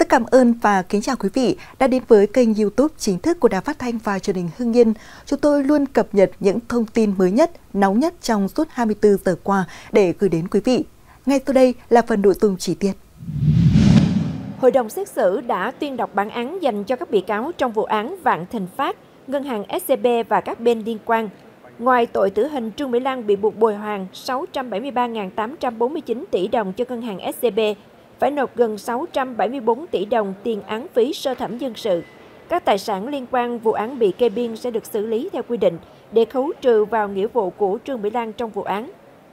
Rất cảm ơn và kính chào quý vị đã đến với kênh youtube chính thức của Đài Phát Thanh và truyền hình Hưng Yên. Chúng tôi luôn cập nhật những thông tin mới nhất, nóng nhất trong suốt 24 giờ qua để gửi đến quý vị. Ngay sau đây là phần nội dung chi tiết. Hội đồng xét xử đã tuyên đọc bản án dành cho các bị cáo trong vụ án Vạn Thịnh Phát, Ngân hàng SCB và các bên liên quan. Ngoài tội tử hình, Trương Mỹ Lan bị buộc bồi hoàn 673.849 tỷ đồng cho Ngân hàng SCB phải nộp gần 674 tỷ đồng tiền án phí sơ thẩm dân sự. Các tài sản liên quan vụ án bị kê biên sẽ được xử lý theo quy định để khấu trừ vào nghĩa vụ của Trương Mỹ Lan trong vụ án.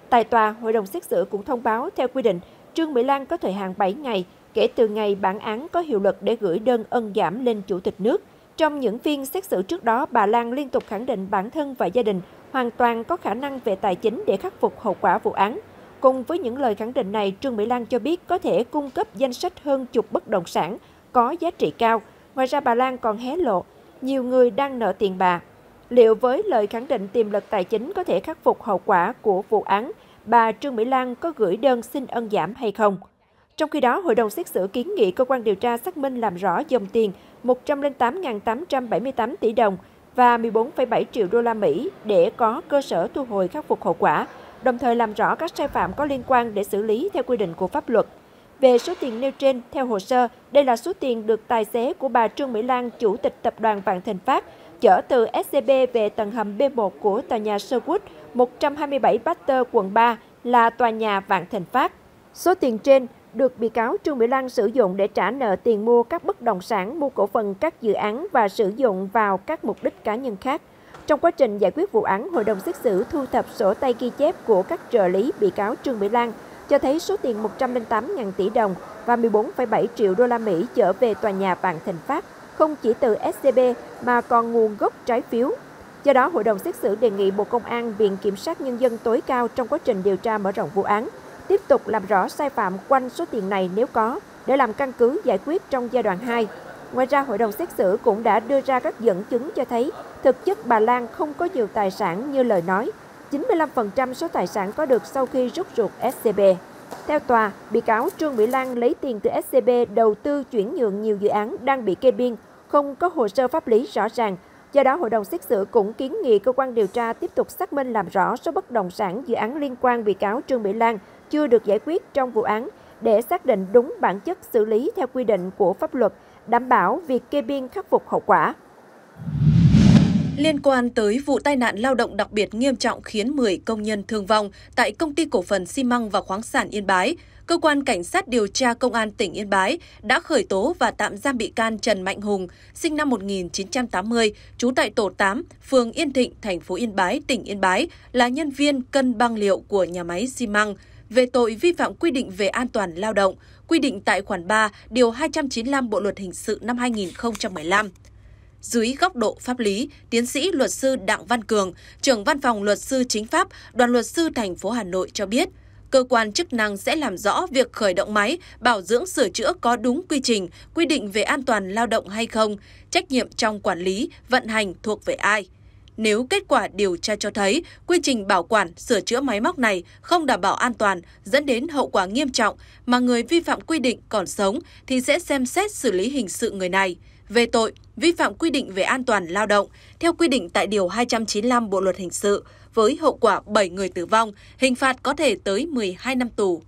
Tại tòa, hội đồng xét xử cũng thông báo theo quy định Trương Mỹ Lan có thời hạn 7 ngày kể từ ngày bản án có hiệu lực để gửi đơn ân giảm lên Chủ tịch nước. Trong những phiên xét xử trước đó, bà Lan liên tục khẳng định bản thân và gia đình hoàn toàn có khả năng về tài chính để khắc phục hậu quả vụ án. Cùng với những lời khẳng định này, Trương Mỹ Lan cho biết có thể cung cấp danh sách hơn chục bất động sản có giá trị cao. Ngoài ra bà Lan còn hé lộ, nhiều người đang nợ tiền bà. Liệu với lời khẳng định tiềm lực tài chính có thể khắc phục hậu quả của vụ án, bà Trương Mỹ Lan có gửi đơn xin ân giảm hay không? Trong khi đó, hội đồng xét xử kiến nghị cơ quan điều tra xác minh làm rõ dòng tiền 108.878 tỷ đồng và 14,7 triệu đô la Mỹ để có cơ sở thu hồi khắc phục hậu quả đồng thời làm rõ các sai phạm có liên quan để xử lý theo quy định của pháp luật. Về số tiền nêu trên, theo hồ sơ, đây là số tiền được tài xế của bà Trương Mỹ Lan, chủ tịch tập đoàn Vạn Thịnh Phát, chở từ SCB về tầng hầm B1 của tòa nhà Sherwood 127 Baxter, quận 3 là tòa nhà Vạn Thịnh Phát. Số tiền trên được bị cáo Trương Mỹ Lan sử dụng để trả nợ tiền mua các bất động sản, mua cổ phần các dự án và sử dụng vào các mục đích cá nhân khác. Trong quá trình giải quyết vụ án, hội đồng xét xử thu thập sổ tay ghi chép của các trợ lý bị cáo Trương Mỹ Lan cho thấy số tiền 108.000 tỷ đồng và 14,7 triệu đô la Mỹ trở về tòa nhà Vạn Thịnh Phát, không chỉ từ SCB mà còn nguồn gốc trái phiếu. Do đó, hội đồng xét xử đề nghị Bộ Công an, Viện Kiểm sát Nhân dân tối cao trong quá trình điều tra mở rộng vụ án, tiếp tục làm rõ sai phạm quanh số tiền này nếu có, để làm căn cứ giải quyết trong giai đoạn 2. Ngoài ra, hội đồng xét xử cũng đã đưa ra các dẫn chứng cho thấy thực chất bà Lan không có nhiều tài sản như lời nói. 95% số tài sản có được sau khi rút ruột SCB. Theo tòa, bị cáo Trương Mỹ Lan lấy tiền từ SCB đầu tư chuyển nhượng nhiều dự án đang bị kê biên, không có hồ sơ pháp lý rõ ràng. Do đó, hội đồng xét xử cũng kiến nghị cơ quan điều tra tiếp tục xác minh làm rõ số bất động sản dự án liên quan bị cáo Trương Mỹ Lan chưa được giải quyết trong vụ án để xác định đúng bản chất xử lý theo quy định của pháp luật – đảm bảo việc kê biên khắc phục hậu quả. Liên quan tới vụ tai nạn lao động đặc biệt nghiêm trọng khiến 10 công nhân thương vong tại công ty cổ phần xi măng và khoáng sản Yên Bái, cơ quan cảnh sát điều tra công an tỉnh Yên Bái đã khởi tố và tạm giam bị can Trần Mạnh Hùng, sinh năm 1980, trú tại tổ 8, phường Yên Thịnh, thành phố Yên Bái, tỉnh Yên Bái, là nhân viên cân băng liệu của nhà máy xi măng về tội vi phạm quy định về an toàn lao động, quy định tại khoản 3, điều 295 Bộ luật hình sự năm 2015. Dưới góc độ pháp lý, tiến sĩ luật sư Đặng Văn Cường, trưởng văn phòng luật sư chính pháp, đoàn luật sư thành phố Hà Nội cho biết, cơ quan chức năng sẽ làm rõ việc khởi động máy, bảo dưỡng sửa chữa có đúng quy trình, quy định về an toàn lao động hay không, trách nhiệm trong quản lý, vận hành thuộc về ai nếu kết quả điều tra cho thấy quy trình bảo quản, sửa chữa máy móc này không đảm bảo an toàn, dẫn đến hậu quả nghiêm trọng mà người vi phạm quy định còn sống thì sẽ xem xét xử lý hình sự người này về tội vi phạm quy định về an toàn lao động theo quy định tại điều 295 Bộ luật hình sự với hậu quả 7 người tử vong, hình phạt có thể tới 12 năm tù.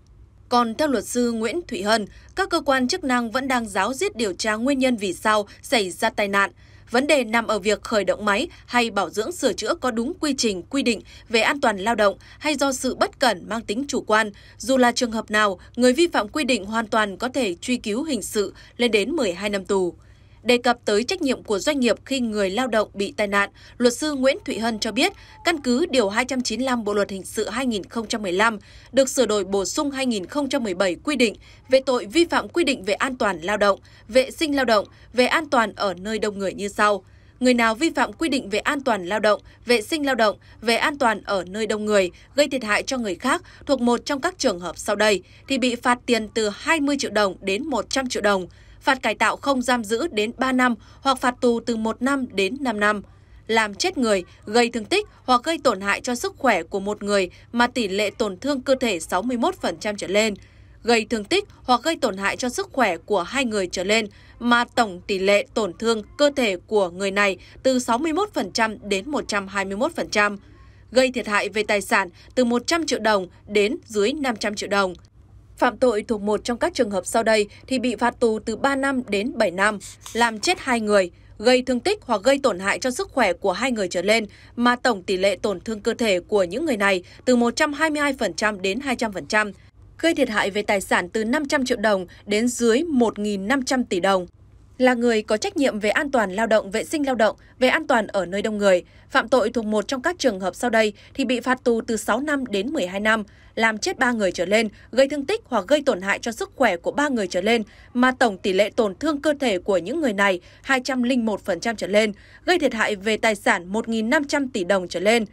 Còn theo luật sư Nguyễn Thụy Hân, các cơ quan chức năng vẫn đang giáo diết điều tra nguyên nhân vì sao xảy ra tai nạn, Vấn đề nằm ở việc khởi động máy hay bảo dưỡng sửa chữa có đúng quy trình, quy định về an toàn lao động hay do sự bất cẩn mang tính chủ quan. Dù là trường hợp nào, người vi phạm quy định hoàn toàn có thể truy cứu hình sự lên đến 12 năm tù. Đề cập tới trách nhiệm của doanh nghiệp khi người lao động bị tai nạn, luật sư Nguyễn Thụy Hân cho biết, căn cứ Điều 295 Bộ Luật Hình sự 2015 được sửa đổi bổ sung 2017 quy định về tội vi phạm quy định về an toàn lao động, vệ sinh lao động, về an toàn ở nơi đông người như sau. Người nào vi phạm quy định về an toàn lao động, vệ sinh lao động, về an toàn ở nơi đông người, gây thiệt hại cho người khác thuộc một trong các trường hợp sau đây thì bị phạt tiền từ 20 triệu đồng đến 100 triệu đồng phạt cải tạo không giam giữ đến 3 năm hoặc phạt tù từ 1 năm đến 5 năm. Làm chết người, gây thương tích hoặc gây tổn hại cho sức khỏe của một người mà tỷ lệ tổn thương cơ thể 61% trở lên. Gây thương tích hoặc gây tổn hại cho sức khỏe của hai người trở lên mà tổng tỷ lệ tổn thương cơ thể của người này từ 61% đến 121%. Gây thiệt hại về tài sản từ 100 triệu đồng đến dưới 500 triệu đồng phạm tội thuộc một trong các trường hợp sau đây thì bị phạt tù từ 3 năm đến 7 năm, làm chết hai người, gây thương tích hoặc gây tổn hại cho sức khỏe của hai người trở lên mà tổng tỷ lệ tổn thương cơ thể của những người này từ 122% đến 200%, gây thiệt hại về tài sản từ 500 triệu đồng đến dưới 1.500 tỷ đồng là người có trách nhiệm về an toàn lao động, vệ sinh lao động, về an toàn ở nơi đông người, phạm tội thuộc một trong các trường hợp sau đây thì bị phạt tù từ 6 năm đến 12 năm, làm chết 3 người trở lên, gây thương tích hoặc gây tổn hại cho sức khỏe của 3 người trở lên mà tổng tỷ lệ tổn thương cơ thể của những người này 201% trở lên, gây thiệt hại về tài sản 1.500 tỷ đồng trở lên,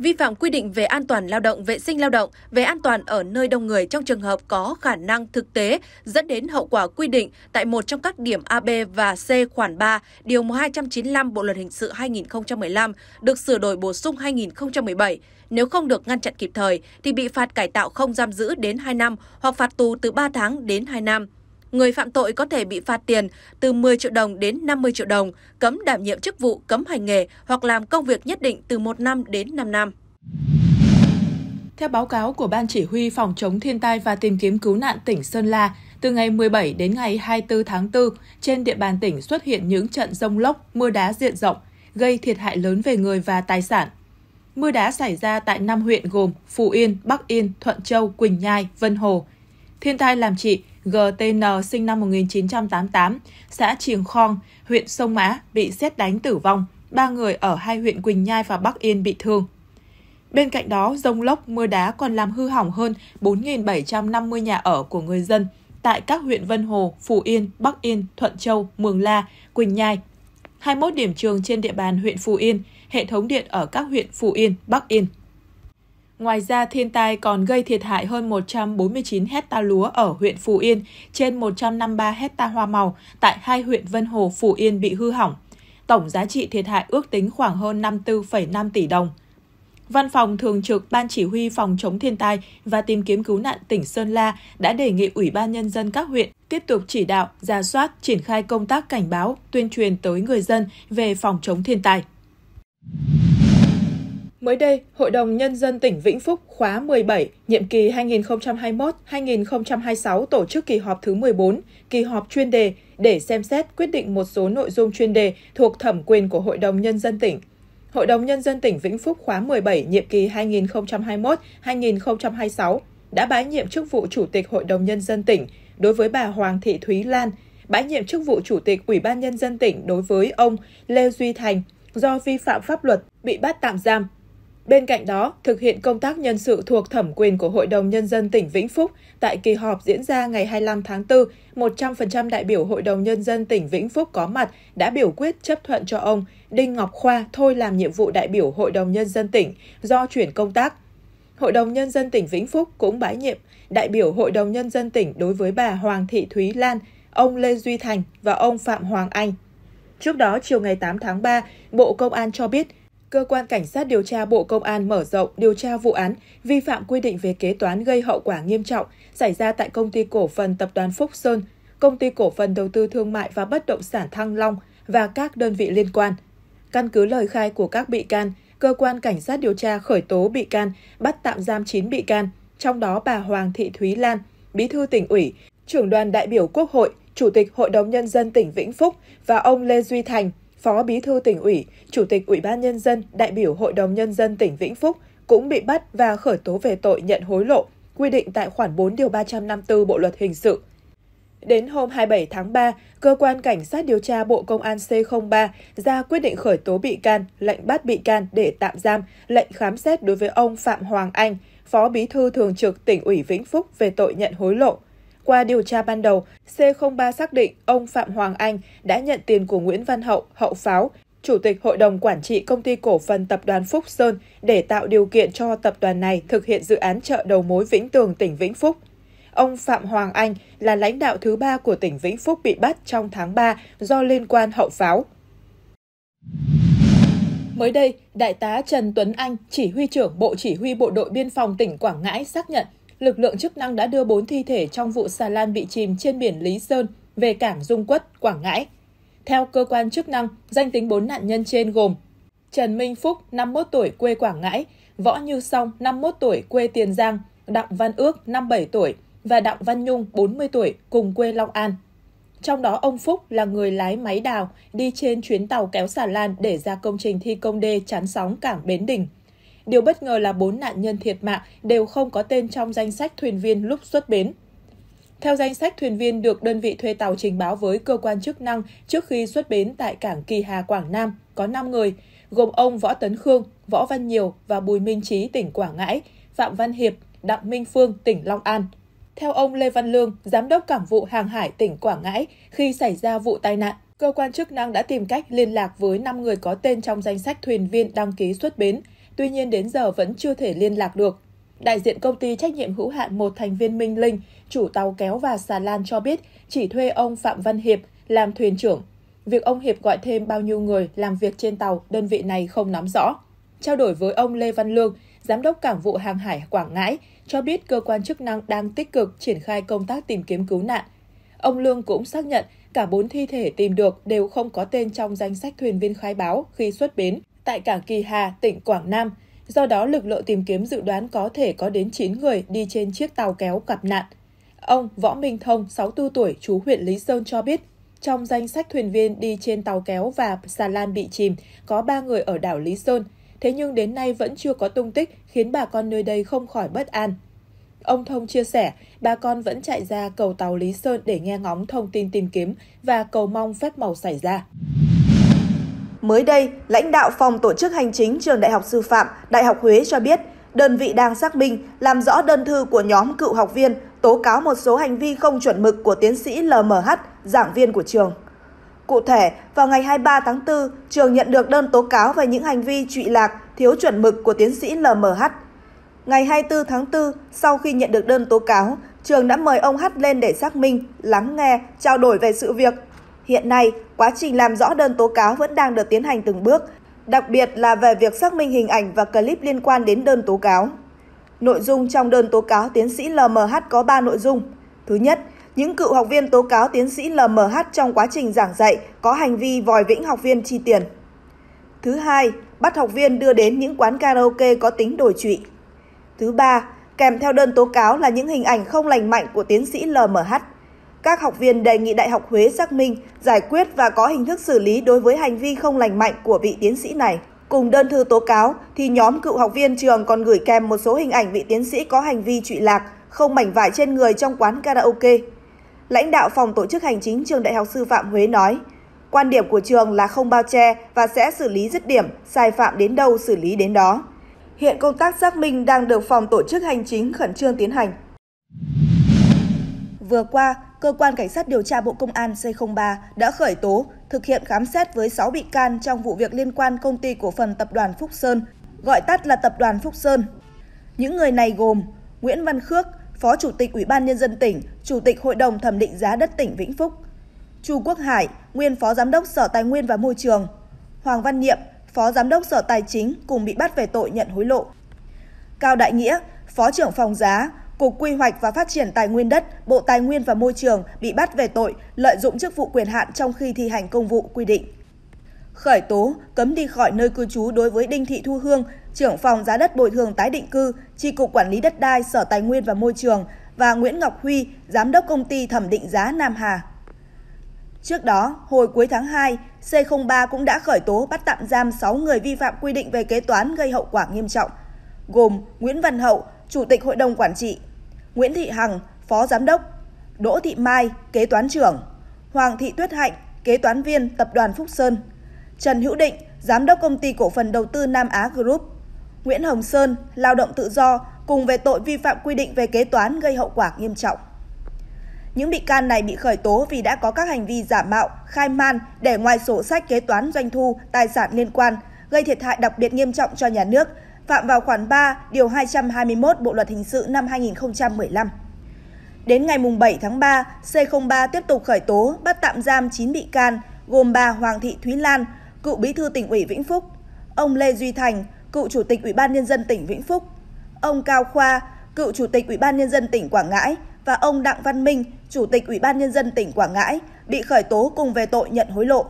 vi phạm quy định về an toàn lao động, vệ sinh lao động, về an toàn ở nơi đông người trong trường hợp có khả năng thực tế dẫn đến hậu quả quy định tại một trong các điểm AB và C khoản 3, điều 295 Bộ luật hình sự 2015 được sửa đổi bổ sung 2017. Nếu không được ngăn chặn kịp thời thì bị phạt cải tạo không giam giữ đến 2 năm hoặc phạt tù từ 3 tháng đến 2 năm người phạm tội có thể bị phạt tiền từ 10 triệu đồng đến 50 triệu đồng, cấm đảm nhiệm chức vụ, cấm hành nghề hoặc làm công việc nhất định từ 1 năm đến 5 năm. Theo báo cáo của Ban Chỉ huy Phòng chống thiên tai và tìm kiếm cứu nạn tỉnh Sơn La, từ ngày 17 đến ngày 24 tháng 4, trên địa bàn tỉnh xuất hiện những trận rông lốc, mưa đá diện rộng, gây thiệt hại lớn về người và tài sản. Mưa đá xảy ra tại 5 huyện gồm Phú Yên, Bắc Yên, Thuận Châu, Quỳnh Nhai, Vân Hồ. Thiên tai làm chị. GTN sinh năm 1988, xã Triềng Khong, huyện Sông Mã bị xét đánh tử vong, ba người ở hai huyện Quỳnh Nhai và Bắc Yên bị thương. Bên cạnh đó, rông lốc, mưa đá còn làm hư hỏng hơn 4.750 nhà ở của người dân tại các huyện Vân Hồ, Phú Yên, Bắc Yên, Thuận Châu, Mường La, Quỳnh Nhai. 21 điểm trường trên địa bàn huyện Phú Yên, hệ thống điện ở các huyện Phú Yên, Bắc Yên. Ngoài ra, thiên tai còn gây thiệt hại hơn 149 hecta lúa ở huyện Phú Yên, trên 153 hecta hoa màu tại hai huyện Vân Hồ, Phú Yên bị hư hỏng. Tổng giá trị thiệt hại ước tính khoảng hơn 54,5 tỷ đồng. Văn phòng Thường trực Ban Chỉ huy Phòng chống thiên tai và tìm kiếm cứu nạn tỉnh Sơn La đã đề nghị Ủy ban Nhân dân các huyện tiếp tục chỉ đạo, ra soát, triển khai công tác cảnh báo, tuyên truyền tới người dân về phòng chống thiên tai. Mới đây, Hội đồng Nhân dân tỉnh Vĩnh Phúc khóa 17, nhiệm kỳ 2021-2026 tổ chức kỳ họp thứ 14, kỳ họp chuyên đề để xem xét quyết định một số nội dung chuyên đề thuộc thẩm quyền của Hội đồng Nhân dân tỉnh. Hội đồng Nhân dân tỉnh Vĩnh Phúc khóa 17, nhiệm kỳ 2021-2026 đã bãi nhiệm chức vụ Chủ tịch Hội đồng Nhân dân tỉnh đối với bà Hoàng Thị Thúy Lan, bãi nhiệm chức vụ Chủ tịch Ủy ban Nhân dân tỉnh đối với ông Lê Duy Thành do vi phạm pháp luật bị bắt tạm giam Bên cạnh đó, thực hiện công tác nhân sự thuộc thẩm quyền của Hội đồng Nhân dân tỉnh Vĩnh Phúc tại kỳ họp diễn ra ngày 25 tháng 4, 100% đại biểu Hội đồng Nhân dân tỉnh Vĩnh Phúc có mặt đã biểu quyết chấp thuận cho ông Đinh Ngọc Khoa thôi làm nhiệm vụ đại biểu Hội đồng Nhân dân tỉnh do chuyển công tác. Hội đồng Nhân dân tỉnh Vĩnh Phúc cũng bãi nhiệm đại biểu Hội đồng Nhân dân tỉnh đối với bà Hoàng Thị Thúy Lan, ông Lê Duy Thành và ông Phạm Hoàng Anh. Trước đó, chiều ngày 8 tháng 3, Bộ Công an cho biết – Cơ quan Cảnh sát điều tra Bộ Công an mở rộng điều tra vụ án vi phạm quy định về kế toán gây hậu quả nghiêm trọng xảy ra tại Công ty Cổ phần Tập đoàn Phúc Sơn, Công ty Cổ phần Đầu tư Thương mại và Bất động sản Thăng Long và các đơn vị liên quan. Căn cứ lời khai của các bị can, cơ quan cảnh sát điều tra khởi tố bị can, bắt tạm giam 9 bị can, trong đó bà Hoàng Thị Thúy Lan, Bí thư tỉnh ủy, trưởng đoàn đại biểu Quốc hội, Chủ tịch Hội đồng Nhân dân tỉnh Vĩnh Phúc và ông Lê Duy Thành, Phó Bí thư tỉnh ủy, Chủ tịch Ủy ban Nhân dân, đại biểu Hội đồng Nhân dân tỉnh Vĩnh Phúc cũng bị bắt và khởi tố về tội nhận hối lộ, quy định tại khoản 4 điều 354 Bộ Luật Hình sự. Đến hôm 27 tháng 3, Cơ quan Cảnh sát điều tra Bộ Công an C03 ra quyết định khởi tố bị can, lệnh bắt bị can để tạm giam, lệnh khám xét đối với ông Phạm Hoàng Anh, Phó Bí thư Thường trực tỉnh ủy Vĩnh Phúc về tội nhận hối lộ – qua điều tra ban đầu, C03 xác định ông Phạm Hoàng Anh đã nhận tiền của Nguyễn Văn Hậu, Hậu Pháo, Chủ tịch Hội đồng Quản trị Công ty Cổ phần Tập đoàn Phúc Sơn để tạo điều kiện cho tập đoàn này thực hiện dự án chợ đầu mối Vĩnh Tường, tỉnh Vĩnh Phúc. Ông Phạm Hoàng Anh là lãnh đạo thứ ba của tỉnh Vĩnh Phúc bị bắt trong tháng 3 do liên quan hậu pháo. Mới đây, Đại tá Trần Tuấn Anh, chỉ huy trưởng Bộ Chỉ huy Bộ đội Biên phòng tỉnh Quảng Ngãi xác nhận lực lượng chức năng đã đưa 4 thi thể trong vụ xà lan bị chìm trên biển Lý Sơn về cảng Dung Quất, Quảng Ngãi. Theo cơ quan chức năng, danh tính 4 nạn nhân trên gồm Trần Minh Phúc, 51 tuổi, quê Quảng Ngãi, Võ Như Song, 51 tuổi, quê Tiền Giang, Đặng Văn Ước, 57 tuổi và Đặng Văn Nhung, 40 tuổi, cùng quê Long An. Trong đó ông Phúc là người lái máy đào đi trên chuyến tàu kéo xà lan để ra công trình thi công đê chắn sóng cảng Bến Đình – Điều bất ngờ là bốn nạn nhân thiệt mạng đều không có tên trong danh sách thuyền viên lúc xuất bến. Theo danh sách thuyền viên được đơn vị thuê tàu trình báo với cơ quan chức năng trước khi xuất bến tại cảng Kỳ Hà, Quảng Nam, có 5 người, gồm ông Võ Tấn Khương, Võ Văn Nhiều và Bùi Minh Trí, tỉnh Quảng Ngãi, Phạm Văn Hiệp, Đặng Minh Phương, tỉnh Long An. Theo ông Lê Văn Lương, Giám đốc Cảng vụ Hàng hải tỉnh Quảng Ngãi, khi xảy ra vụ tai nạn, cơ quan chức năng đã tìm cách liên lạc với 5 người có tên trong danh sách thuyền viên đăng ký xuất bến, tuy nhiên đến giờ vẫn chưa thể liên lạc được. Đại diện công ty trách nhiệm hữu hạn một thành viên Minh Linh, chủ tàu kéo và xà lan cho biết chỉ thuê ông Phạm Văn Hiệp làm thuyền trưởng. Việc ông Hiệp gọi thêm bao nhiêu người làm việc trên tàu, đơn vị này không nắm rõ. Trao đổi với ông Lê Văn Lương, Giám đốc Cảng vụ Hàng hải Quảng Ngãi, cho biết cơ quan chức năng đang tích cực triển khai công tác tìm kiếm cứu nạn. Ông Lương cũng xác nhận cả bốn thi thể tìm được đều không có tên trong danh sách thuyền viên khai báo khi xuất bến tại cảng Kỳ Hà, tỉnh Quảng Nam. Do đó, lực lượng tìm kiếm dự đoán có thể có đến 9 người đi trên chiếc tàu kéo gặp nạn. Ông Võ Minh Thông, 64 tuổi, chú huyện Lý Sơn cho biết, trong danh sách thuyền viên đi trên tàu kéo và xà lan bị chìm, có 3 người ở đảo Lý Sơn. Thế nhưng đến nay vẫn chưa có tung tích, khiến bà con nơi đây không khỏi bất an. Ông Thông chia sẻ, bà con vẫn chạy ra cầu tàu Lý Sơn để nghe ngóng thông tin tìm kiếm và cầu mong phép màu xảy ra. Mới đây, lãnh đạo phòng tổ chức hành chính trường Đại học Sư phạm Đại học Huế cho biết, đơn vị đang xác minh làm rõ đơn thư của nhóm cựu học viên tố cáo một số hành vi không chuẩn mực của tiến sĩ LMH, giảng viên của trường. Cụ thể, vào ngày 23 tháng 4, trường nhận được đơn tố cáo về những hành vi trụy lạc, thiếu chuẩn mực của tiến sĩ LMH. Ngày 24 tháng 4, sau khi nhận được đơn tố cáo, trường đã mời ông H lên để xác minh, lắng nghe, trao đổi về sự việc Hiện nay, quá trình làm rõ đơn tố cáo vẫn đang được tiến hành từng bước, đặc biệt là về việc xác minh hình ảnh và clip liên quan đến đơn tố cáo. Nội dung trong đơn tố cáo tiến sĩ LMH có 3 nội dung. Thứ nhất, những cựu học viên tố cáo tiến sĩ LMH trong quá trình giảng dạy có hành vi vòi vĩnh học viên chi tiền. Thứ hai, bắt học viên đưa đến những quán karaoke có tính đổi trụy. Thứ ba, kèm theo đơn tố cáo là những hình ảnh không lành mạnh của tiến sĩ LMH. Các học viên đề nghị Đại học Huế xác minh, giải quyết và có hình thức xử lý đối với hành vi không lành mạnh của vị tiến sĩ này. Cùng đơn thư tố cáo thì nhóm cựu học viên trường còn gửi kèm một số hình ảnh vị tiến sĩ có hành vi trụy lạc, không mảnh vải trên người trong quán karaoke. Lãnh đạo phòng tổ chức hành chính trường Đại học Sư phạm Huế nói, quan điểm của trường là không bao che và sẽ xử lý dứt điểm, sai phạm đến đâu xử lý đến đó. Hiện công tác xác minh đang được phòng tổ chức hành chính khẩn trương tiến hành. Vừa qua, cơ quan cảnh sát điều tra Bộ Công an C03 đã khởi tố, thực hiện khám xét với 6 bị can trong vụ việc liên quan công ty cổ phần tập đoàn Phúc Sơn, gọi tắt là tập đoàn Phúc Sơn. Những người này gồm Nguyễn Văn Khước, Phó Chủ tịch Ủy ban Nhân dân tỉnh, Chủ tịch Hội đồng Thẩm định giá đất tỉnh Vĩnh Phúc, Chu Quốc Hải, nguyên Phó Giám đốc Sở Tài nguyên và Môi trường, Hoàng Văn Niệm, Phó Giám đốc Sở Tài chính cùng bị bắt về tội nhận hối lộ. Cao Đại Nghĩa, Phó trưởng phòng giá, Cục Quy hoạch và Phát triển Tài nguyên đất, Bộ Tài nguyên và Môi trường bị bắt về tội lợi dụng chức vụ quyền hạn trong khi thi hành công vụ quy định. Khởi tố, cấm đi khỏi nơi cư trú đối với Đinh Thị Thu Hương, trưởng phòng giá đất bồi thường tái định cư, Tri Cục Quản lý Đất đai Sở Tài nguyên và Môi trường và Nguyễn Ngọc Huy, Giám đốc Công ty Thẩm định giá Nam Hà. Trước đó, hồi cuối tháng 2, C03 cũng đã khởi tố bắt tạm giam 6 người vi phạm quy định về kế toán gây hậu quả nghiêm trọng, gồm Nguyễn Văn Hậu, Chủ tịch Hội đồng Quản trị Nguyễn Thị Hằng, Phó Giám đốc, Đỗ Thị Mai, Kế toán trưởng, Hoàng Thị Tuyết Hạnh, Kế toán viên Tập đoàn Phúc Sơn, Trần Hữu Định, Giám đốc Công ty Cổ phần Đầu tư Nam Á Group, Nguyễn Hồng Sơn, lao động tự do cùng về tội vi phạm quy định về kế toán gây hậu quả nghiêm trọng. Những bị can này bị khởi tố vì đã có các hành vi giả mạo, khai man để ngoài sổ sách kế toán doanh thu, tài sản liên quan, gây thiệt hại đặc biệt nghiêm trọng cho nhà nước phạm vào khoản 3, điều 221 Bộ luật hình sự năm 2015. Đến ngày 7 tháng 3, C03 tiếp tục khởi tố, bắt tạm giam 9 bị can, gồm bà Hoàng Thị Thúy Lan, cựu bí thư tỉnh ủy Vĩnh Phúc, ông Lê Duy Thành, cựu chủ tịch Ủy ban nhân dân tỉnh Vĩnh Phúc, ông Cao Khoa, cựu chủ tịch Ủy ban nhân dân tỉnh Quảng Ngãi và ông Đặng Văn Minh, chủ tịch Ủy ban nhân dân tỉnh Quảng Ngãi bị khởi tố cùng về tội nhận hối lộ.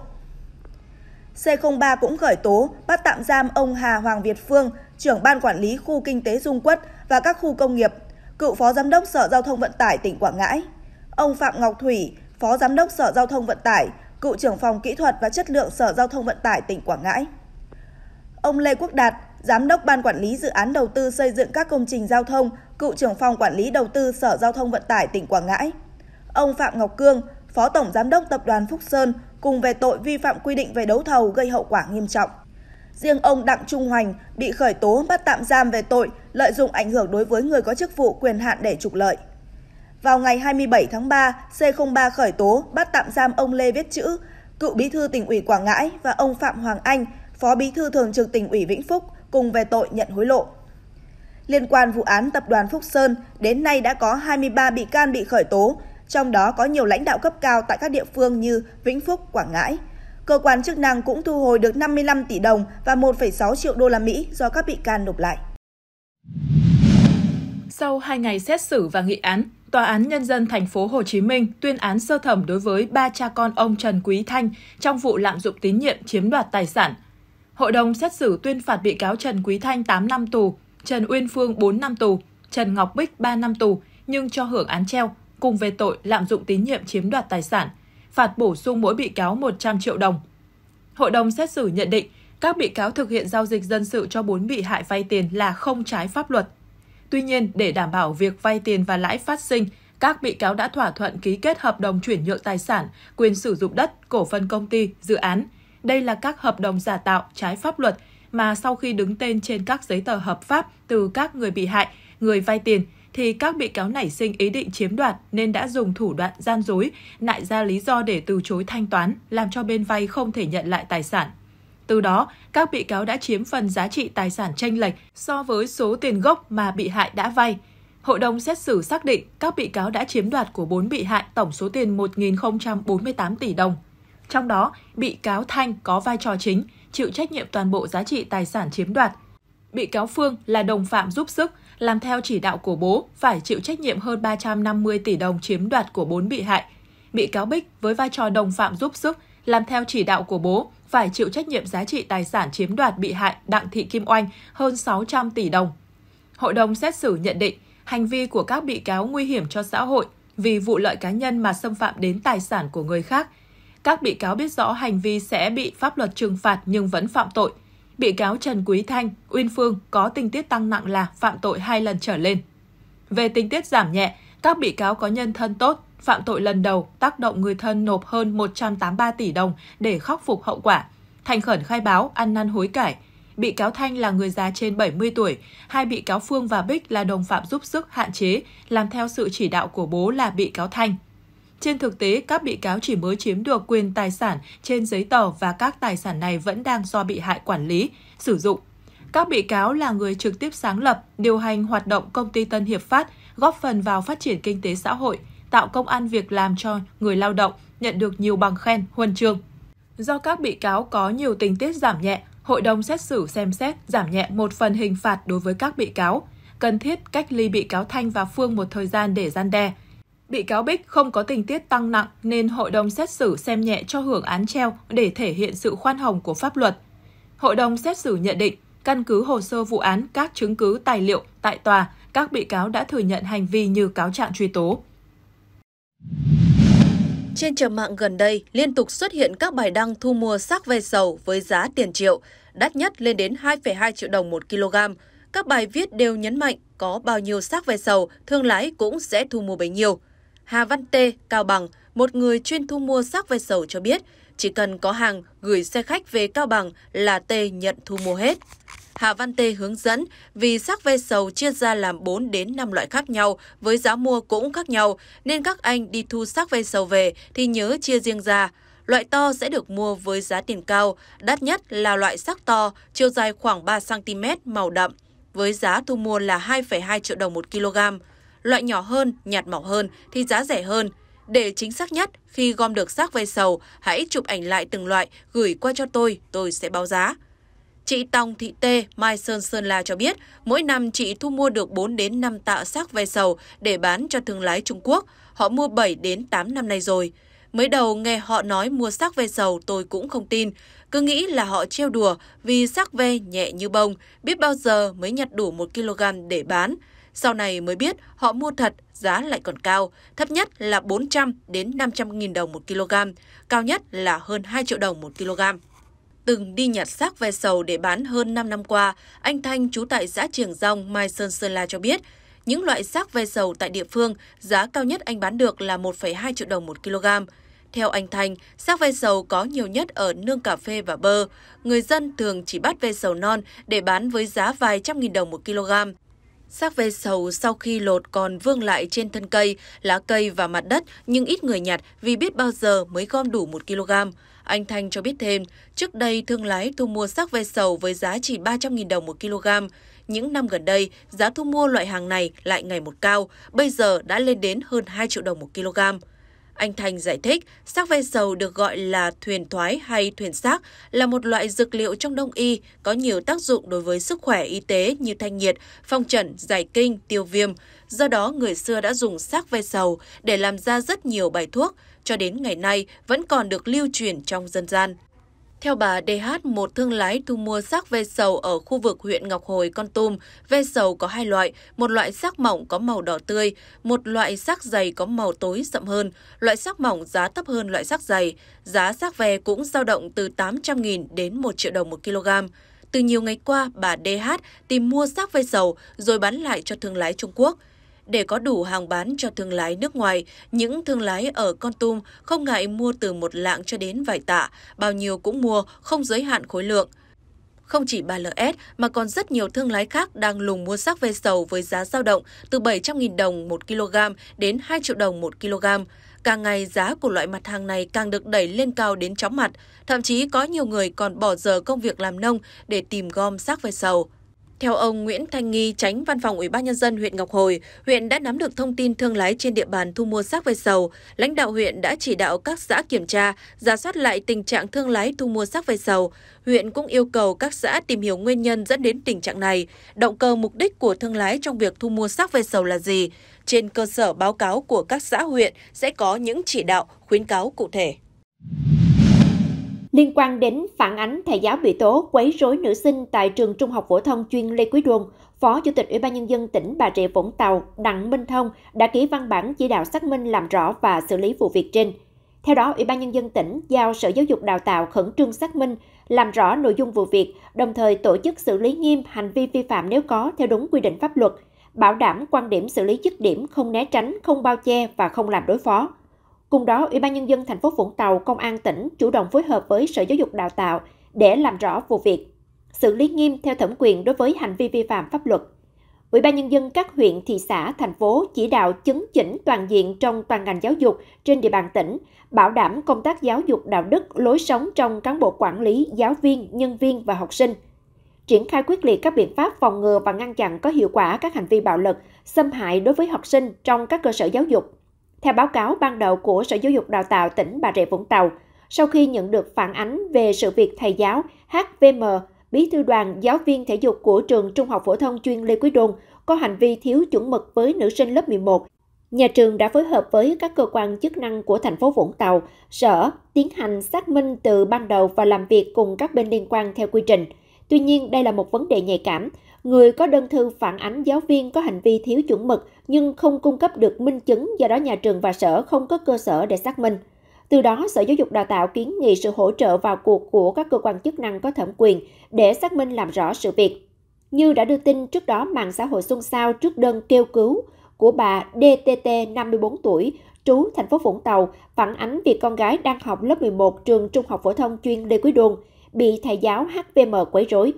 C03 cũng khởi tố, bắt tạm giam ông Hà Hoàng Việt Phương, trưởng ban quản lý khu kinh tế Dung Quất và các khu công nghiệp, cựu phó giám đốc Sở Giao thông Vận tải tỉnh Quảng Ngãi. Ông Phạm Ngọc Thủy, phó giám đốc Sở Giao thông Vận tải, cựu trưởng phòng kỹ thuật và chất lượng Sở Giao thông Vận tải tỉnh Quảng Ngãi. Ông Lê Quốc Đạt, giám đốc ban quản lý dự án đầu tư xây dựng các công trình giao thông, cựu trưởng phòng quản lý đầu tư Sở Giao thông Vận tải tỉnh Quảng Ngãi. Ông Phạm Ngọc Cương, phó tổng giám đốc tập đoàn Phúc Sơn, cùng về tội vi phạm quy định về đấu thầu gây hậu quả nghiêm trọng. Riêng ông Đặng Trung Hoành bị khởi tố bắt tạm giam về tội lợi dụng ảnh hưởng đối với người có chức vụ quyền hạn để trục lợi. Vào ngày 27 tháng 3, C03 khởi tố bắt tạm giam ông Lê Viết Chữ, cựu bí thư tỉnh ủy Quảng Ngãi và ông Phạm Hoàng Anh, phó bí thư thường trực tỉnh ủy Vĩnh Phúc cùng về tội nhận hối lộ. Liên quan vụ án tập đoàn Phúc Sơn, đến nay đã có 23 bị can bị khởi tố, trong đó có nhiều lãnh đạo cấp cao tại các địa phương như Vĩnh Phúc, Quảng Ngãi. Cơ quan chức năng cũng thu hồi được 55 tỷ đồng và 1,6 triệu đô la Mỹ do các bị can nộp lại. Sau 2 ngày xét xử và nghị án, Tòa án Nhân dân thành phố Hồ Chí Minh tuyên án sơ thẩm đối với ba cha con ông Trần Quý Thanh trong vụ lạm dụng tín nhiệm chiếm đoạt tài sản. Hội đồng xét xử tuyên phạt bị cáo Trần Quý Thanh 8 năm tù, Trần Uyên Phương 4 năm tù, Trần Ngọc Bích 3 năm tù nhưng cho hưởng án treo cùng về tội lạm dụng tín nhiệm chiếm đoạt tài sản, phạt bổ sung mỗi bị cáo 100 triệu đồng. Hội đồng xét xử nhận định các bị cáo thực hiện giao dịch dân sự cho 4 bị hại vay tiền là không trái pháp luật. Tuy nhiên, để đảm bảo việc vay tiền và lãi phát sinh, các bị cáo đã thỏa thuận ký kết hợp đồng chuyển nhượng tài sản, quyền sử dụng đất, cổ phần công ty, dự án. Đây là các hợp đồng giả tạo, trái pháp luật mà sau khi đứng tên trên các giấy tờ hợp pháp từ các người bị hại, người vay tiền thì các bị cáo nảy sinh ý định chiếm đoạt nên đã dùng thủ đoạn gian dối, nại ra lý do để từ chối thanh toán, làm cho bên vay không thể nhận lại tài sản. Từ đó, các bị cáo đã chiếm phần giá trị tài sản tranh lệch so với số tiền gốc mà bị hại đã vay. Hội đồng xét xử xác định các bị cáo đã chiếm đoạt của 4 bị hại tổng số tiền 1.048 tỷ đồng. Trong đó, bị cáo Thanh có vai trò chính, chịu trách nhiệm toàn bộ giá trị tài sản chiếm đoạt. Bị cáo Phương là đồng phạm giúp sức, làm theo chỉ đạo của bố, phải chịu trách nhiệm hơn 350 tỷ đồng chiếm đoạt của bốn bị hại. Bị cáo Bích với vai trò đồng phạm giúp sức, làm theo chỉ đạo của bố, phải chịu trách nhiệm giá trị tài sản chiếm đoạt bị hại Đặng Thị Kim Oanh hơn 600 tỷ đồng. Hội đồng xét xử nhận định, hành vi của các bị cáo nguy hiểm cho xã hội vì vụ lợi cá nhân mà xâm phạm đến tài sản của người khác. Các bị cáo biết rõ hành vi sẽ bị pháp luật trừng phạt nhưng vẫn phạm tội – bị cáo Trần Quý Thanh, Uyên Phương có tình tiết tăng nặng là phạm tội hai lần trở lên. Về tình tiết giảm nhẹ, các bị cáo có nhân thân tốt, phạm tội lần đầu tác động người thân nộp hơn 183 tỷ đồng để khắc phục hậu quả. Thành khẩn khai báo, ăn năn hối cải. Bị cáo Thanh là người già trên 70 tuổi, hai bị cáo Phương và Bích là đồng phạm giúp sức hạn chế, làm theo sự chỉ đạo của bố là bị cáo Thanh. Trên thực tế, các bị cáo chỉ mới chiếm được quyền tài sản trên giấy tờ và các tài sản này vẫn đang do bị hại quản lý, sử dụng. Các bị cáo là người trực tiếp sáng lập, điều hành hoạt động công ty Tân Hiệp Phát, góp phần vào phát triển kinh tế xã hội, tạo công an việc làm cho người lao động, nhận được nhiều bằng khen, huân chương. Do các bị cáo có nhiều tình tiết giảm nhẹ, hội đồng xét xử xem xét giảm nhẹ một phần hình phạt đối với các bị cáo, cần thiết cách ly bị cáo Thanh và Phương một thời gian để gian đe, Bị cáo Bích không có tình tiết tăng nặng nên hội đồng xét xử xem nhẹ cho hưởng án treo để thể hiện sự khoan hồng của pháp luật. Hội đồng xét xử nhận định, căn cứ hồ sơ vụ án, các chứng cứ tài liệu tại tòa, các bị cáo đã thừa nhận hành vi như cáo trạng truy tố. Trên chợ mạng gần đây, liên tục xuất hiện các bài đăng thu mua xác ve sầu với giá tiền triệu, đắt nhất lên đến 2,2 triệu đồng một kg. Các bài viết đều nhấn mạnh có bao nhiêu xác ve sầu, thương lái cũng sẽ thu mua bấy nhiêu. Hà Văn Tê, Cao Bằng, một người chuyên thu mua xác ve sầu cho biết, chỉ cần có hàng gửi xe khách về Cao Bằng là Tê nhận thu mua hết. Hà Văn Tê hướng dẫn vì xác ve sầu chia ra làm 4 đến 5 loại khác nhau với giá mua cũng khác nhau nên các anh đi thu xác ve sầu về thì nhớ chia riêng ra. Loại to sẽ được mua với giá tiền cao, đắt nhất là loại xác to, chiều dài khoảng 3 cm màu đậm với giá thu mua là 2,2 triệu đồng một kg loại nhỏ hơn, nhạt mỏng hơn thì giá rẻ hơn. Để chính xác nhất, khi gom được xác ve sầu, hãy chụp ảnh lại từng loại, gửi qua cho tôi, tôi sẽ báo giá. Chị Tòng Thị Tê, Mai Sơn Sơn La cho biết, mỗi năm chị thu mua được 4 đến 5 tạ xác ve sầu để bán cho thương lái Trung Quốc. Họ mua 7 đến 8 năm nay rồi. Mới đầu nghe họ nói mua xác ve sầu tôi cũng không tin, cứ nghĩ là họ trêu đùa vì xác ve nhẹ như bông, biết bao giờ mới nhặt đủ 1 kg để bán. Sau này mới biết họ mua thật giá lại còn cao, thấp nhất là 400 đến 500 nghìn đồng một kg, cao nhất là hơn 2 triệu đồng một kg. Từng đi nhặt xác ve sầu để bán hơn 5 năm qua, anh Thanh chú tại xã Triềng Rong, Mai Sơn Sơn La cho biết, những loại xác ve sầu tại địa phương, giá cao nhất anh bán được là 1,2 triệu đồng một kg. Theo anh Thanh, xác ve sầu có nhiều nhất ở nương cà phê và bơ. Người dân thường chỉ bắt ve sầu non để bán với giá vài trăm nghìn đồng một kg. Xác ve sầu sau khi lột còn vương lại trên thân cây, lá cây và mặt đất nhưng ít người nhặt vì biết bao giờ mới gom đủ 1 kg. Anh Thanh cho biết thêm, trước đây thương lái thu mua xác ve sầu với giá chỉ 300.000 đồng 1 kg. Những năm gần đây, giá thu mua loại hàng này lại ngày một cao, bây giờ đã lên đến hơn 2 triệu đồng 1 kg. Anh Thành giải thích, xác ve sầu được gọi là thuyền thoái hay thuyền xác là một loại dược liệu trong đông y có nhiều tác dụng đối với sức khỏe y tế như thanh nhiệt, phong trần, giải kinh, tiêu viêm. Do đó, người xưa đã dùng xác ve sầu để làm ra rất nhiều bài thuốc, cho đến ngày nay vẫn còn được lưu truyền trong dân gian. Theo bà DH, một thương lái thu mua xác ve sầu ở khu vực huyện Ngọc Hồi, Con Tum, ve sầu có hai loại, một loại xác mỏng có màu đỏ tươi, một loại xác dày có màu tối sậm hơn. Loại xác mỏng giá thấp hơn loại xác dày. Giá xác ve cũng dao động từ 800.000 đến 1 triệu đồng một kg. Từ nhiều ngày qua, bà DH tìm mua xác ve sầu rồi bán lại cho thương lái Trung Quốc – để có đủ hàng bán cho thương lái nước ngoài, những thương lái ở Con Tum không ngại mua từ một lạng cho đến vài tạ, bao nhiêu cũng mua, không giới hạn khối lượng. Không chỉ 3LS mà còn rất nhiều thương lái khác đang lùng mua sắc ve sầu với giá dao động từ 700.000 đồng 1 kg đến 2 triệu đồng 1 kg. Càng ngày giá của loại mặt hàng này càng được đẩy lên cao đến chóng mặt, thậm chí có nhiều người còn bỏ giờ công việc làm nông để tìm gom sắc ve sầu. Theo ông Nguyễn Thanh Nghi, tránh văn phòng Ủy ban nhân dân huyện Ngọc Hồi, huyện đã nắm được thông tin thương lái trên địa bàn thu mua xác ve sầu. Lãnh đạo huyện đã chỉ đạo các xã kiểm tra, giả soát lại tình trạng thương lái thu mua xác ve sầu. Huyện cũng yêu cầu các xã tìm hiểu nguyên nhân dẫn đến tình trạng này, động cơ mục đích của thương lái trong việc thu mua xác ve sầu là gì. Trên cơ sở báo cáo của các xã huyện sẽ có những chỉ đạo, khuyến cáo cụ thể liên quan đến phản ánh thầy giáo bị tố quấy rối nữ sinh tại trường trung học phổ thông chuyên Lê Quý Đôn, Phó Chủ tịch Ủy ban Nhân dân tỉnh Bà Rịa Vũng Tàu Đặng Minh Thông đã ký văn bản chỉ đạo xác minh làm rõ và xử lý vụ việc trên. Theo đó, Ủy ban Nhân dân tỉnh giao Sở Giáo dục Đào tạo khẩn trương xác minh, làm rõ nội dung vụ việc, đồng thời tổ chức xử lý nghiêm hành vi vi phạm nếu có theo đúng quy định pháp luật, bảo đảm quan điểm xử lý dứt điểm không né tránh, không bao che và không làm đối phó. Cùng đó, Ủy ban nhân dân thành phố Vũng Tàu, công an tỉnh chủ động phối hợp với Sở Giáo dục Đào tạo để làm rõ vụ việc, xử lý nghiêm theo thẩm quyền đối với hành vi vi phạm pháp luật. Ủy ban nhân dân các huyện, thị xã, thành phố chỉ đạo chấn chỉnh toàn diện trong toàn ngành giáo dục trên địa bàn tỉnh, bảo đảm công tác giáo dục đạo đức, lối sống trong cán bộ quản lý, giáo viên, nhân viên và học sinh. Triển khai quyết liệt các biện pháp phòng ngừa và ngăn chặn có hiệu quả các hành vi bạo lực, xâm hại đối với học sinh trong các cơ sở giáo dục theo báo cáo ban đầu của Sở Giáo dục Đào tạo tỉnh Bà Rịa Vũng Tàu, sau khi nhận được phản ánh về sự việc thầy giáo HVM, bí thư đoàn giáo viên thể dục của trường Trung học phổ thông chuyên Lê Quý Đôn có hành vi thiếu chuẩn mực với nữ sinh lớp 11, nhà trường đã phối hợp với các cơ quan chức năng của thành phố Vũng Tàu, sở tiến hành xác minh từ ban đầu và làm việc cùng các bên liên quan theo quy trình. Tuy nhiên, đây là một vấn đề nhạy cảm người có đơn thư phản ánh giáo viên có hành vi thiếu chuẩn mực nhưng không cung cấp được minh chứng do đó nhà trường và sở không có cơ sở để xác minh. Từ đó, Sở Giáo dục Đào tạo kiến nghị sự hỗ trợ vào cuộc của các cơ quan chức năng có thẩm quyền để xác minh làm rõ sự việc. Như đã đưa tin trước đó, mạng xã hội xôn xao trước đơn kêu cứu của bà DTT 54 tuổi, trú thành phố Vũng Tàu, phản ánh việc con gái đang học lớp 11 trường Trung học phổ thông chuyên Lê Quý Đôn bị thầy giáo HVM quấy rối.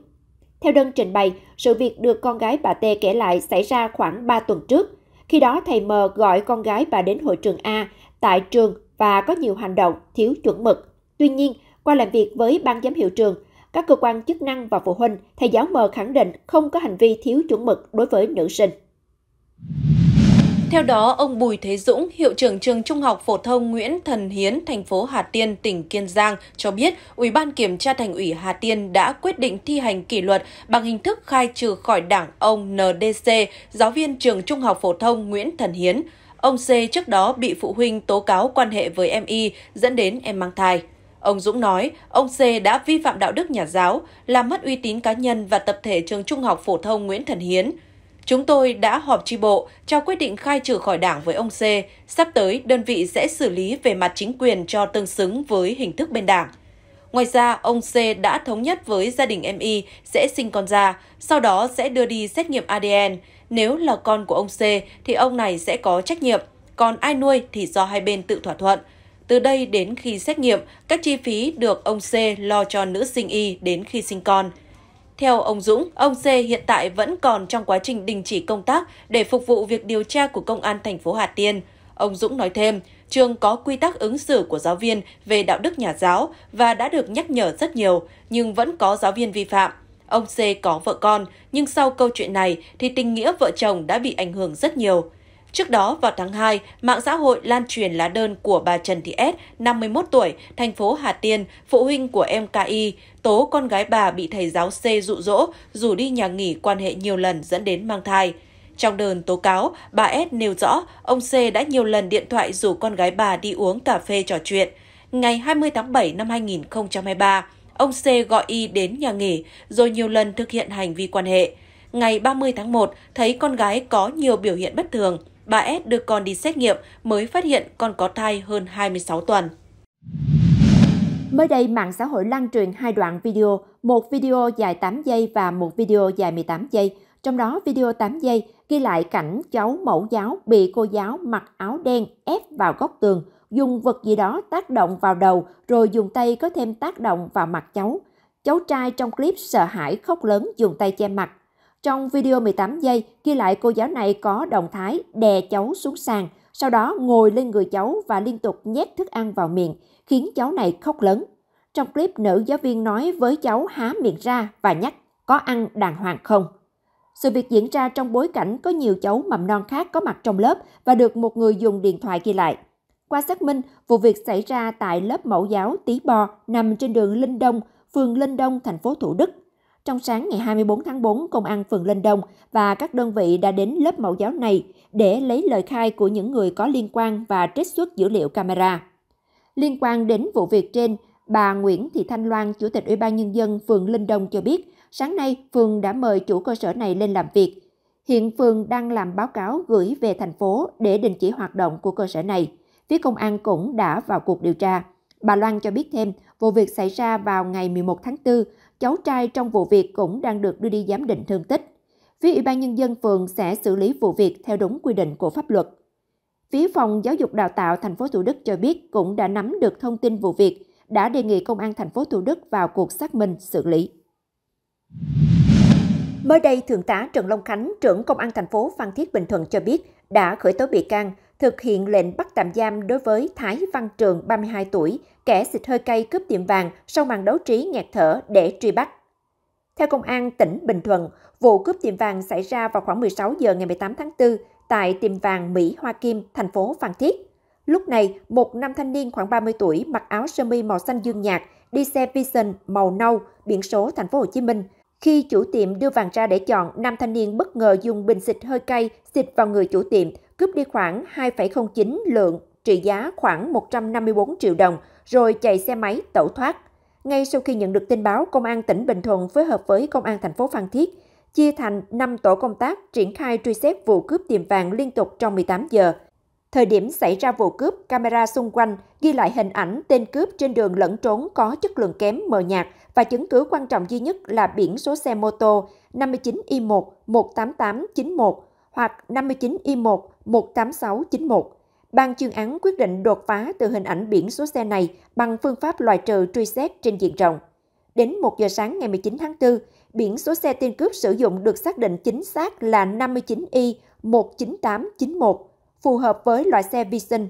Theo đơn trình bày, sự việc được con gái bà T kể lại xảy ra khoảng 3 tuần trước. Khi đó thầy M gọi con gái bà đến hội trường A tại trường và có nhiều hành động thiếu chuẩn mực. Tuy nhiên, qua làm việc với ban giám hiệu trường, các cơ quan chức năng và phụ huynh, thầy giáo M khẳng định không có hành vi thiếu chuẩn mực đối với nữ sinh. Theo đó, ông Bùi Thế Dũng, hiệu trưởng trường Trung học phổ thông Nguyễn Thần Hiến, thành phố Hà Tiên, tỉnh Kiên Giang cho biết, Ủy ban kiểm tra Thành ủy Hà Tiên đã quyết định thi hành kỷ luật bằng hình thức khai trừ khỏi đảng ông NDC, giáo viên trường Trung học phổ thông Nguyễn Thần Hiến. Ông C trước đó bị phụ huynh tố cáo quan hệ với em Y dẫn đến em mang thai. Ông Dũng nói, ông C đã vi phạm đạo đức nhà giáo, làm mất uy tín cá nhân và tập thể trường Trung học phổ thông Nguyễn Thần Hiến. Chúng tôi đã họp tri bộ, trao quyết định khai trừ khỏi đảng với ông C. Sắp tới, đơn vị sẽ xử lý về mặt chính quyền cho tương xứng với hình thức bên đảng. Ngoài ra, ông C đã thống nhất với gia đình em Y sẽ sinh con ra, sau đó sẽ đưa đi xét nghiệm ADN. Nếu là con của ông C thì ông này sẽ có trách nhiệm, còn ai nuôi thì do hai bên tự thỏa thuận. Từ đây đến khi xét nghiệm, các chi phí được ông C lo cho nữ sinh Y đến khi sinh con – theo ông Dũng, ông C hiện tại vẫn còn trong quá trình đình chỉ công tác để phục vụ việc điều tra của Công an thành phố Hà Tiên. Ông Dũng nói thêm, trường có quy tắc ứng xử của giáo viên về đạo đức nhà giáo và đã được nhắc nhở rất nhiều, nhưng vẫn có giáo viên vi phạm. Ông C có vợ con, nhưng sau câu chuyện này thì tình nghĩa vợ chồng đã bị ảnh hưởng rất nhiều. Trước đó, vào tháng 2, mạng xã hội lan truyền lá đơn của bà Trần Thị S, 51 tuổi, thành phố Hà Tiên, phụ huynh của em KI, tố con gái bà bị thầy giáo C dụ dỗ, rủ đi nhà nghỉ quan hệ nhiều lần dẫn đến mang thai. Trong đơn tố cáo, bà S nêu rõ ông C đã nhiều lần điện thoại rủ con gái bà đi uống cà phê trò chuyện. Ngày 20 tháng 7 năm 2023, ông C gọi Y đến nhà nghỉ rồi nhiều lần thực hiện hành vi quan hệ. Ngày 30 tháng 1, thấy con gái có nhiều biểu hiện bất thường, bà S đưa con đi xét nghiệm mới phát hiện con có thai hơn 26 tuần. Mới đây, mạng xã hội lan truyền hai đoạn video, một video dài 8 giây và một video dài 18 giây. Trong đó, video 8 giây ghi lại cảnh cháu mẫu giáo bị cô giáo mặc áo đen ép vào góc tường, dùng vật gì đó tác động vào đầu rồi dùng tay có thêm tác động vào mặt cháu. Cháu trai trong clip sợ hãi khóc lớn dùng tay che mặt. Trong video 18 giây, ghi lại cô giáo này có động thái đè cháu xuống sàn, sau đó ngồi lên người cháu và liên tục nhét thức ăn vào miệng, khiến cháu này khóc lớn. Trong clip, nữ giáo viên nói với cháu há miệng ra và nhắc có ăn đàng hoàng không. Sự việc diễn ra trong bối cảnh có nhiều cháu mầm non khác có mặt trong lớp và được một người dùng điện thoại ghi lại. Qua xác minh, vụ việc xảy ra tại lớp mẫu giáo Tí Bò nằm trên đường Linh Đông, phường Linh Đông, thành phố Thủ Đức. Trong sáng ngày 24 tháng 4, Công an phường Linh Đông và các đơn vị đã đến lớp mẫu giáo này để lấy lời khai của những người có liên quan và trích xuất dữ liệu camera. Liên quan đến vụ việc trên, bà Nguyễn Thị Thanh Loan, Chủ tịch Ủy ban Nhân dân phường Linh Đông cho biết, sáng nay phường đã mời chủ cơ sở này lên làm việc. Hiện phường đang làm báo cáo gửi về thành phố để đình chỉ hoạt động của cơ sở này. Phía công an cũng đã vào cuộc điều tra. Bà Loan cho biết thêm, vụ việc xảy ra vào ngày 11 tháng 4 cháu trai trong vụ việc cũng đang được đưa đi giám định thương tích. Phía Ủy ban Nhân dân phường sẽ xử lý vụ việc theo đúng quy định của pháp luật. Phía phòng giáo dục đào tạo thành phố Thủ Đức cho biết cũng đã nắm được thông tin vụ việc, đã đề nghị công an thành phố Thủ Đức vào cuộc xác minh xử lý. Mới đây, Thượng tá Trần Long Khánh, trưởng Công an thành phố Phan Thiết Bình Thuận cho biết đã khởi tố bị can, thực hiện lệnh bắt tạm giam đối với Thái Văn Trường, 32 tuổi, kẻ xịt hơi cay cướp tiệm vàng sau màn đấu trí ngạt thở để truy bắt. Theo Công an tỉnh Bình Thuận, vụ cướp tiệm vàng xảy ra vào khoảng 16 giờ ngày 18 tháng 4 tại tiệm vàng Mỹ Hoa Kim, thành phố Phan Thiết. Lúc này, một nam thanh niên khoảng 30 tuổi mặc áo sơ mi màu xanh dương nhạt, đi xe Vision màu nâu, biển số thành phố Hồ Chí Minh. Khi chủ tiệm đưa vàng ra để chọn, nam thanh niên bất ngờ dùng bình xịt hơi cay xịt vào người chủ tiệm, cướp đi khoảng 2,09 lượng trị giá khoảng 154 triệu đồng, rồi chạy xe máy tẩu thoát. Ngay sau khi nhận được tin báo, Công an tỉnh Bình Thuận phối hợp với Công an thành phố Phan Thiết chia thành 5 tổ công tác triển khai truy xét vụ cướp tiệm vàng liên tục trong 18 giờ. Thời điểm xảy ra vụ cướp, camera xung quanh ghi lại hình ảnh tên cướp trên đường lẫn trốn có chất lượng kém mờ nhạt và chứng cứ quan trọng duy nhất là biển số xe mô tô 59Y1 18891 hoặc 59Y1 18691 ban chuyên án quyết định đột phá từ hình ảnh biển số xe này bằng phương pháp loại trừ truy xét trên diện rộng. Đến 1 giờ sáng ngày 19 tháng 4, biển số xe tên cướp sử dụng được xác định chính xác là 59Y19891, e phù hợp với loại xe Vision.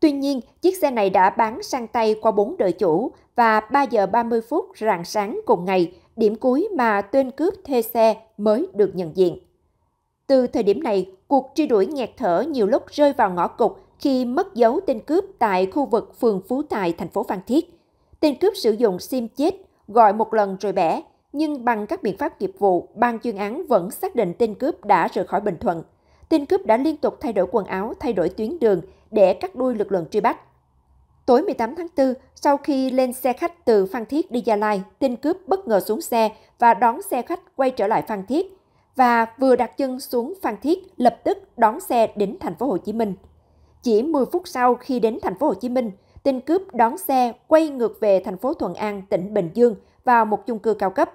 Tuy nhiên, chiếc xe này đã bán sang tay qua 4 đời chủ và 3 giờ 30 phút rạng sáng cùng ngày, điểm cuối mà tên cướp thuê xe mới được nhận diện. Từ thời điểm này, cuộc truy đuổi nghẹt thở nhiều lúc rơi vào ngõ cụt khi mất dấu tên cướp tại khu vực phường Phú Tài, thành phố Phan Thiết. Tên cướp sử dụng sim chết, gọi một lần rồi bẻ, nhưng bằng các biện pháp nghiệp vụ, ban chuyên án vẫn xác định tên cướp đã rời khỏi Bình Thuận. Tên cướp đã liên tục thay đổi quần áo, thay đổi tuyến đường để cắt đuôi lực lượng truy bắt. Tối 18 tháng 4, sau khi lên xe khách từ Phan Thiết đi Gia Lai, tên cướp bất ngờ xuống xe và đón xe khách quay trở lại Phan Thiết và vừa đặt chân xuống Phan Thiết lập tức đón xe đến thành phố Hồ Chí Minh. Chỉ 10 phút sau khi đến thành phố Hồ Chí Minh, tên cướp đón xe quay ngược về thành phố Thuận An, tỉnh Bình Dương vào một chung cư cao cấp.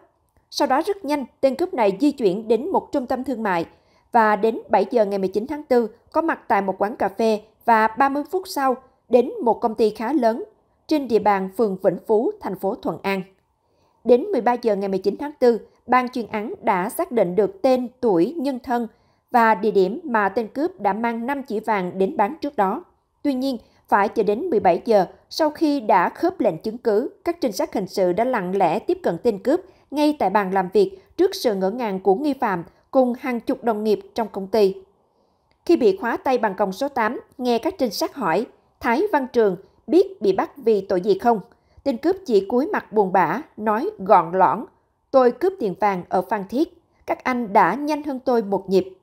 Sau đó rất nhanh, tên cướp này di chuyển đến một trung tâm thương mại và đến 7 giờ ngày 19 tháng 4 có mặt tại một quán cà phê và 30 phút sau đến một công ty khá lớn trên địa bàn phường Vĩnh Phú, thành phố Thuận An. Đến 13 giờ ngày 19 tháng 4, ban chuyên án đã xác định được tên, tuổi, nhân thân và địa điểm mà tên cướp đã mang 5 chỉ vàng đến bán trước đó. Tuy nhiên, phải chờ đến 17 giờ, sau khi đã khớp lệnh chứng cứ, các trinh sát hình sự đã lặng lẽ tiếp cận tên cướp ngay tại bàn làm việc trước sự ngỡ ngàng của nghi phạm cùng hàng chục đồng nghiệp trong công ty. Khi bị khóa tay bằng còng số 8, nghe các trinh sát hỏi, Thái Văn Trường biết bị bắt vì tội gì không? Tên cướp chỉ cúi mặt buồn bã, nói gọn lõn, tôi cướp tiền vàng ở Phan Thiết, các anh đã nhanh hơn tôi một nhịp.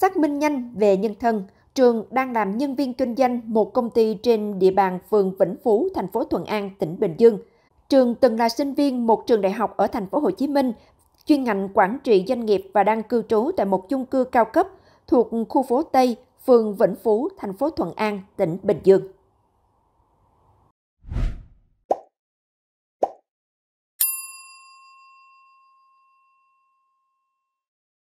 Xác minh nhanh về nhân thân, Trường đang làm nhân viên kinh doanh một công ty trên địa bàn phường Vĩnh Phú, thành phố Thuận An, tỉnh Bình Dương. Trường từng là sinh viên một trường đại học ở thành phố Hồ Chí Minh, chuyên ngành quản trị doanh nghiệp và đang cư trú tại một chung cư cao cấp thuộc khu phố Tây, phường Vĩnh Phú, thành phố Thuận An, tỉnh Bình Dương.